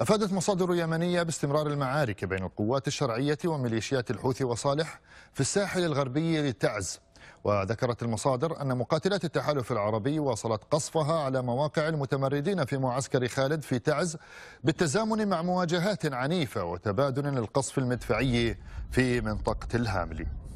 أفادت مصادر يمنية باستمرار المعارك بين القوات الشرعية وميليشيات الحوثي وصالح في الساحل الغربي لتعز وذكرت المصادر أن مقاتلات التحالف العربي واصلت قصفها على مواقع المتمردين في معسكر خالد في تعز بالتزامن مع مواجهات عنيفة وتبادل القصف المدفعي في منطقة الهاملي